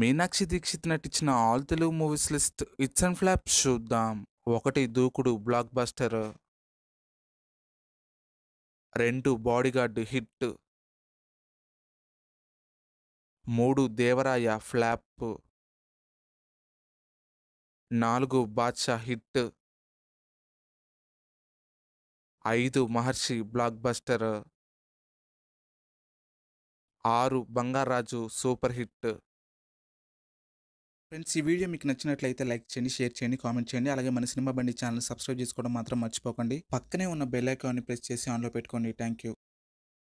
మీనాక్షి దీక్షిత్ నటించిన all Telugu movies list hits and flops చూద్దాం ఒకటి దూకుడు బ్లాక్ బస్టర్ రెండు బాడీగార్డ్ హిట్ మూడు దేవరాయ ఫ్లాప్ నాలుగు బాద్షా హిట్ ఐదు మహర్షి బ్లాక్ బస్టర్ ఆరు బంగారాజు సూపర్ హిట్ ఫ్రెండ్స్ ఈ వీడియో మీకు నచ్చినట్లయితే లైక్ చేయండి షేర్ చేయండి కామెంట్ చేయండి అలాగే మన సినిమా బండి ఛానల్ సబ్స్క్రైబ్ చేసుకోవడం మాత్రం మర్చిపోకండి పక్కనే ఉన్న బెల్ ఐకాన్ని ప్రెస్ చేసి ఆన్లో పెట్టుకోండి థ్యాంక్